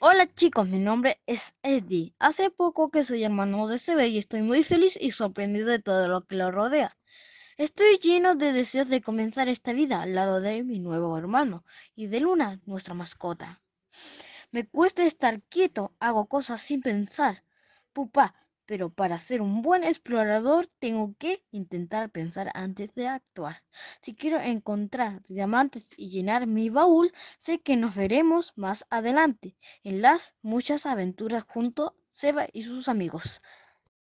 Hola chicos, mi nombre es Eddie. Hace poco que soy hermano de CB y estoy muy feliz y sorprendido de todo lo que lo rodea. Estoy lleno de deseos de comenzar esta vida al lado de mi nuevo hermano y de Luna, nuestra mascota. Me cuesta estar quieto, hago cosas sin pensar. Pupa, pero para ser un buen explorador tengo que intentar pensar antes de actuar. Si quiero encontrar diamantes y llenar mi baúl, sé que nos veremos más adelante en las muchas aventuras junto a Seba y sus amigos.